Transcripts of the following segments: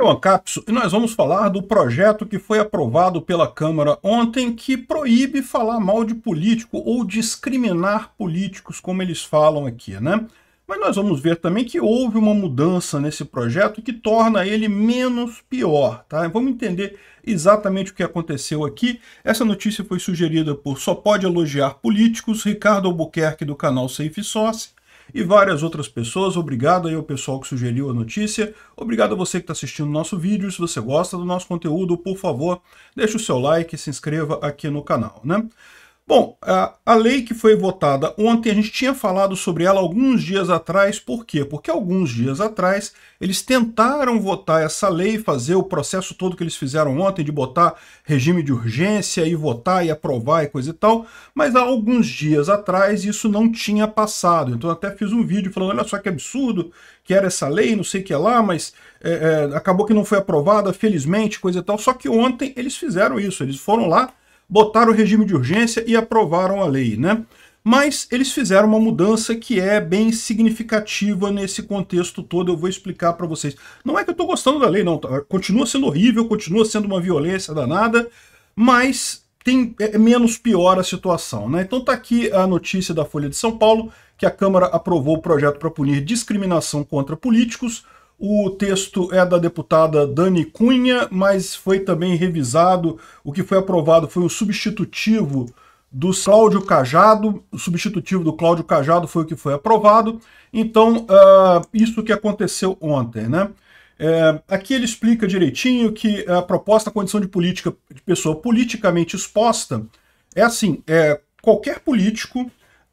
Eu é Ancapso e nós vamos falar do projeto que foi aprovado pela Câmara ontem que proíbe falar mal de político ou discriminar políticos, como eles falam aqui, né? Mas nós vamos ver também que houve uma mudança nesse projeto que torna ele menos pior, tá? Vamos entender exatamente o que aconteceu aqui. Essa notícia foi sugerida por Só Pode Elogiar Políticos, Ricardo Albuquerque do canal Safe Source, e várias outras pessoas. Obrigado aí ao pessoal que sugeriu a notícia. Obrigado a você que está assistindo o nosso vídeo. Se você gosta do nosso conteúdo, por favor, deixe o seu like e se inscreva aqui no canal, né? Bom, a, a, lei que foi votada ontem, a gente tinha falado sobre ela alguns dias atrás, por quê? Porque alguns dias atrás eles tentaram votar essa lei, fazer o processo todo que eles fizeram ontem de botar regime de urgência e votar e aprovar e coisa e tal, mas há alguns dias atrás isso não tinha passado. Então até fiz um vídeo falando, olha só que absurdo que era essa lei, não sei o que lá, mas é, é, acabou que não foi aprovada, felizmente, coisa e tal. Só que ontem eles fizeram isso, eles foram lá botaram o regime de urgência e aprovaram a lei, né? Mas eles fizeram uma mudança que é bem significativa nesse contexto todo, eu vou explicar para vocês. Não é que eu estou gostando da lei, não. Tá? Continua sendo horrível, continua sendo uma violência danada, mas tem é, é menos pior a situação. Né? Então está aqui a notícia da Folha de São Paulo, que a Câmara aprovou o projeto para punir discriminação contra políticos, o texto é da deputada Dani Cunha, mas foi também revisado. O que foi aprovado foi o substitutivo do Cláudio Cajado, o substitutivo do Cláudio Cajado foi o que foi aprovado. Então, uh, isso que aconteceu ontem, né? É, aqui ele explica direitinho que a proposta condição de política de pessoa politicamente exposta é assim, é, qualquer político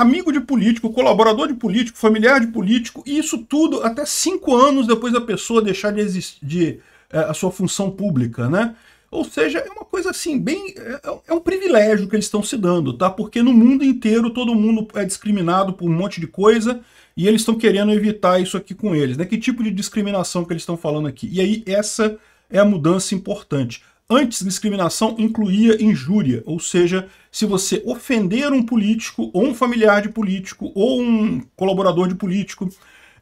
amigo de político, colaborador de político, familiar de político, e isso tudo até cinco anos depois da pessoa deixar de existir de, é, a sua função pública, né? Ou seja, é uma coisa assim, bem. É, é, um privilégio que eles estão se dando, tá? Porque no mundo inteiro todo mundo é discriminado por um monte de coisa e eles estão querendo evitar isso aqui com eles, né? Que tipo de discriminação que eles estão falando aqui? E aí, essa é a mudança importante. Antes, discriminação incluía injúria, ou seja, se você ofender um político, ou um familiar de político, ou um colaborador de político,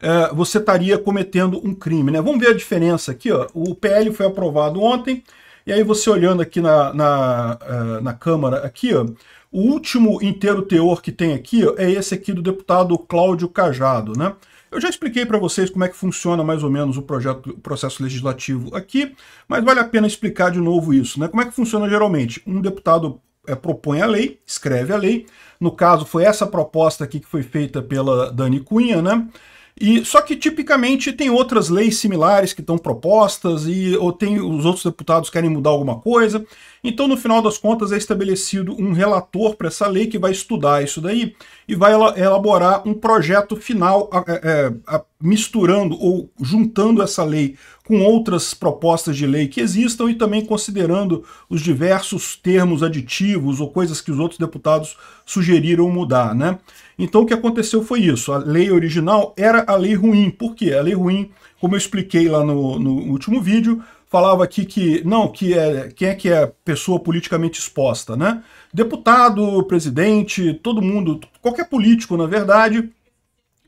eh, você estaria cometendo um crime. Né? Vamos ver a diferença aqui. Ó. O PL foi aprovado ontem, e aí você olhando aqui na, na, eh, na Câmara, aqui, ó, o último inteiro teor que tem aqui é esse aqui do deputado Cláudio Cajado, né? Eu já expliquei para vocês como é que funciona mais ou menos o, projeto, o processo legislativo aqui, mas vale a pena explicar de novo isso, né? Como é que funciona geralmente? Um deputado é, propõe a lei, escreve a lei. No caso, foi essa proposta aqui que foi feita pela Dani Cunha, né? E só que tipicamente tem outras leis similares que estão propostas e ou tem os outros deputados querem mudar alguma coisa. Então, no final das contas, é estabelecido um relator para essa lei que vai estudar isso daí e vai elaborar um projeto final é, é, misturando ou juntando essa lei com outras propostas de lei que existam e também considerando os diversos termos aditivos ou coisas que os outros deputados sugeriram mudar, né? Então o que aconteceu foi isso, a lei original era a lei ruim, por quê? A lei ruim, como eu expliquei lá no, no último vídeo, falava aqui que, não, que é, quem é que é pessoa politicamente exposta, né? Deputado, presidente, todo mundo, qualquer político, na verdade,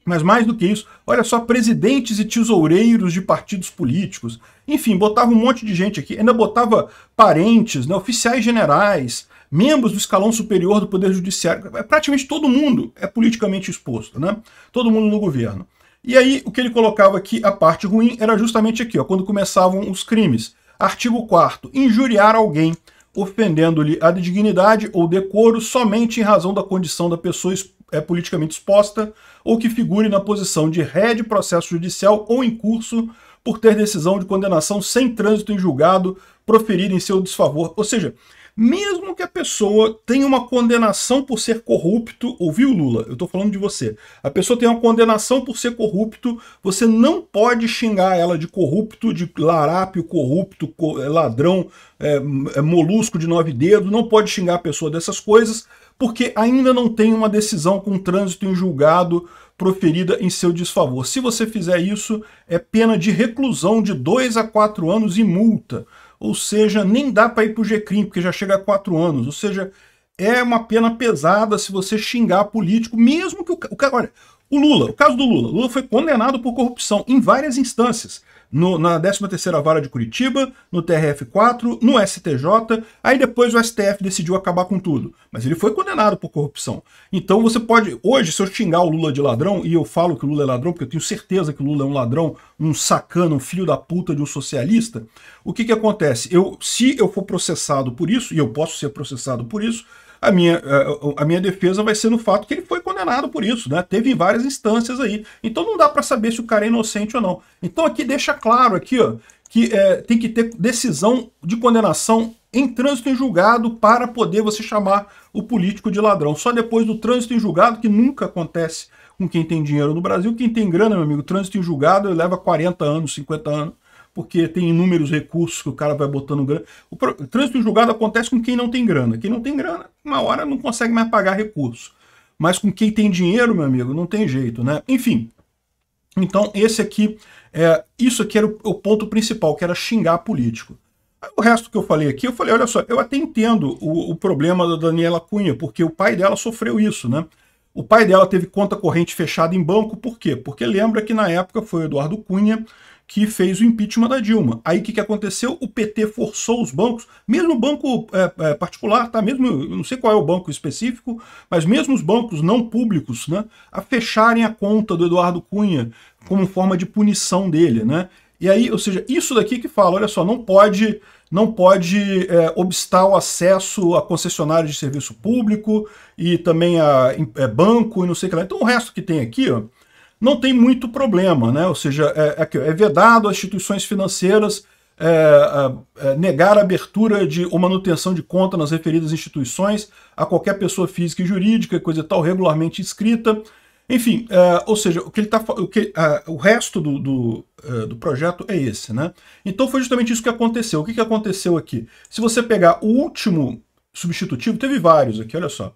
mas mais do que isso, olha só, presidentes e tesoureiros de partidos políticos. Enfim, botava um monte de gente aqui. Ainda botava parentes, né, oficiais generais, membros do escalão superior do Poder Judiciário. É praticamente todo mundo é politicamente exposto, né? Todo mundo no governo. E aí, o que ele colocava aqui, a parte ruim, era justamente aqui, ó, quando começavam os crimes. Artigo 4 Injuriar alguém, ofendendo-lhe a dignidade ou decoro somente em razão da condição da pessoa exposta é politicamente exposta ou que figure na posição de ré de processo judicial ou em curso por ter decisão de condenação sem trânsito em julgado proferida em seu desfavor. Ou seja, mesmo que a pessoa tenha uma condenação por ser corrupto, ouviu Lula? Eu estou falando de você. A pessoa tem uma condenação por ser corrupto, você não pode xingar ela de corrupto, de larápio, corrupto, é, ladrão, é, é, molusco de nove dedos, não pode xingar a pessoa dessas coisas, porque ainda não tem uma decisão com trânsito em julgado proferida em seu desfavor. Se você fizer isso, é pena de reclusão de 2 a 4 anos e multa. Ou seja, nem dá para ir para o GCrim, porque já chega a 4 anos. Ou seja, é uma pena pesada se você xingar político, mesmo que o cara. Olha, o Lula, o caso do Lula. O Lula foi condenado por corrupção em várias instâncias no, na 13ª Vara de Curitiba, no TRF4, no STJ, aí depois o STF decidiu acabar com tudo. Mas ele foi condenado por corrupção. Então você pode, hoje, se eu xingar o Lula de ladrão, e eu falo que o Lula é ladrão, porque eu tenho certeza que o Lula é um ladrão, um sacano, um filho da puta de um socialista, o que que acontece? Eu, se eu for processado por isso, e eu posso ser processado por isso, a minha, a, minha defesa vai ser no fato que ele foi condenado por isso, né? Teve várias instâncias aí. Então não dá para saber se o cara é inocente ou não. Então aqui deixa claro aqui, ó, que é, tem que ter decisão de condenação em trânsito em julgado para poder você chamar o político de ladrão. Só depois do trânsito em julgado, que nunca acontece com quem tem dinheiro no Brasil. Quem tem grana, meu amigo, trânsito em julgado leva 40 anos, 50 anos porque tem inúmeros recursos que o cara vai botando grana. O trânsito julgado acontece com quem não tem grana. Quem não tem grana, uma hora não consegue mais pagar recurso. Mas com quem tem dinheiro, meu amigo, não tem jeito, né? Enfim. Então, esse aqui, é, isso aqui era o, o ponto principal, que era xingar político. O resto que eu falei aqui, eu falei, olha só, eu até entendo o, o, problema da Daniela Cunha, porque o pai dela sofreu isso, né? O pai dela teve conta corrente fechada em banco, por quê? Porque lembra que na época foi o Eduardo Cunha que fez o impeachment da Dilma. Aí o que, que aconteceu? O PT forçou os bancos, mesmo o banco é, é, particular, tá? Mesmo, não sei qual é o banco específico, mas mesmo os bancos não públicos, né, a fecharem a conta do Eduardo Cunha como forma de punição dele, né? E aí, ou seja, isso daqui que fala, olha só, não pode não pode é, obstar o acesso a concessionários de serviço público e também a é, banco e não sei o que lá. Então o resto que tem aqui, ó, não tem muito problema, né? ou seja, é, é, é vedado às instituições financeiras é, é, negar a abertura de ou manutenção de conta nas referidas instituições a qualquer pessoa física e jurídica, coisa e tal, regularmente inscrita. Enfim, é, ou seja, o que ele tá, o, que, o resto do, do, é, do, projeto é esse. Né? Então foi justamente isso que aconteceu. O que, que aconteceu aqui? Se você pegar o último substitutivo, teve vários aqui, olha só.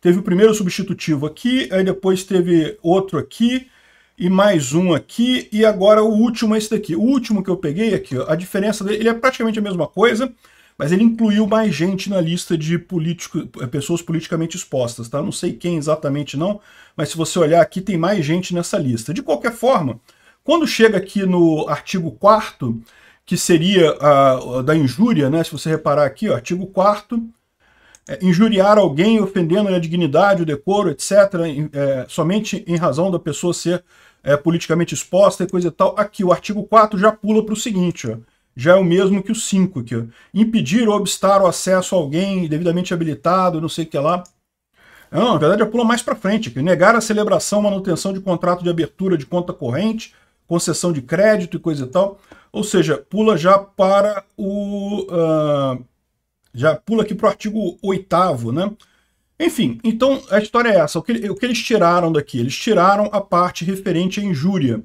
Teve o primeiro substitutivo aqui, aí depois teve outro aqui, e mais um aqui, e agora o último é esse daqui. O último que eu peguei aqui, ó, a diferença dele ele é praticamente a mesma coisa, mas ele incluiu mais gente na lista de político, eh, pessoas politicamente expostas, tá? Não sei quem exatamente não, mas se você olhar aqui tem mais gente nessa lista. De qualquer forma, quando chega aqui no artigo 4 que seria a, a da injúria, né? Se você reparar aqui, ó, artigo 4 é, injuriar alguém ofendendo a dignidade, o decoro, etc., é, somente em razão da pessoa ser é, politicamente exposta e coisa e tal. Aqui, o artigo 4 já pula para o seguinte, ó, já é o mesmo que o 5 aqui. Ó, impedir ou obstar o acesso a alguém devidamente habilitado, não sei o que lá. Ah, não, na verdade, já pula mais para frente. Aqui, negar a celebração, manutenção de contrato de abertura de conta corrente, concessão de crédito e coisa e tal. Ou seja, pula já para o... Uh, já pula aqui para o artigo 8 né? Enfim, então a história é essa. O que, o que eles tiraram daqui? Eles tiraram a parte referente à injúria.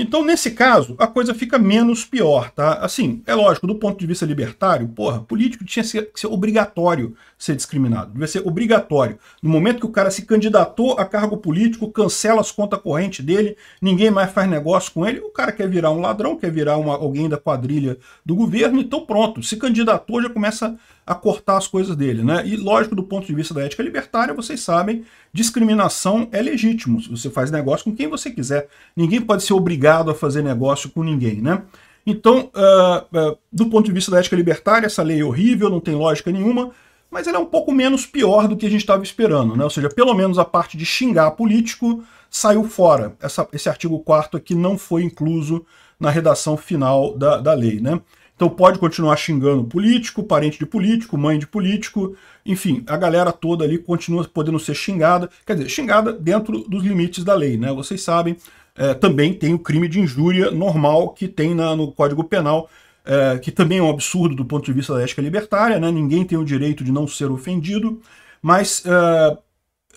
Então, nesse caso, a coisa fica menos pior, tá? Assim, é lógico, do ponto de vista libertário, porra, político tinha que ser, que ser obrigatório ser discriminado. Devia ser obrigatório. No momento que o cara se candidatou a cargo político, cancela as contas correntes dele, ninguém mais faz negócio com ele, o cara quer virar um ladrão, quer virar uma, alguém da quadrilha do governo, então pronto, se candidatou, já começa a cortar as coisas dele, né? E lógico, do ponto de vista da ética libertária, vocês sabem, discriminação é legítimo. Você faz negócio com quem você quiser. Ninguém pode ser obrigado a fazer negócio com ninguém, né? Então, uh, uh, do ponto de vista da ética libertária, essa lei é horrível, não tem lógica nenhuma, mas ela é um pouco menos pior do que a gente estava esperando, né? Ou seja, pelo menos a parte de xingar político saiu fora. Essa, esse artigo 4 aqui não foi incluso na redação final da, da lei, né? Então pode continuar xingando político, parente de político, mãe de político, enfim, a galera toda ali continua podendo ser xingada, quer dizer, xingada dentro dos limites da lei, né? Vocês sabem, é, também tem o crime de injúria normal que tem na, no Código Penal, é, que também é um absurdo do ponto de vista da ética libertária, né? Ninguém tem o direito de não ser ofendido, mas é,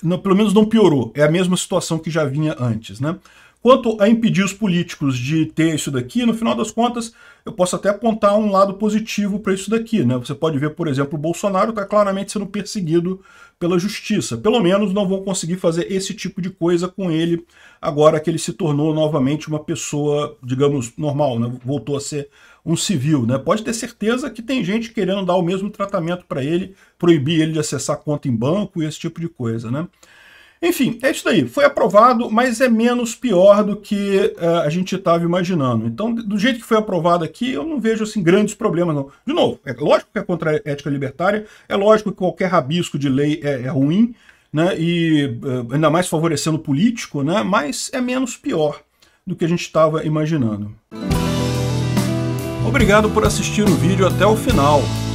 não, pelo menos não piorou, é a mesma situação que já vinha antes, né? Quanto a impedir os políticos de ter isso daqui, no final das contas, eu posso até apontar um lado positivo para isso daqui. Né? Você pode ver, por exemplo, o Bolsonaro está claramente sendo perseguido pela justiça. Pelo menos não vão conseguir fazer esse tipo de coisa com ele agora que ele se tornou novamente uma pessoa, digamos, normal, né? voltou a ser um civil. Né? Pode ter certeza que tem gente querendo dar o mesmo tratamento para ele, proibir ele de acessar conta em banco e esse tipo de coisa. Né? Enfim, é isso daí. Foi aprovado, mas é menos pior do que uh, a gente estava imaginando. Então, do jeito que foi aprovado aqui, eu não vejo assim grandes problemas, não. De novo, é lógico que é contra a ética libertária, é lógico que qualquer rabisco de lei é, é ruim, né? E uh, ainda mais favorecendo o político, né? Mas é menos pior do que a gente estava imaginando. Obrigado por assistir o vídeo até o final.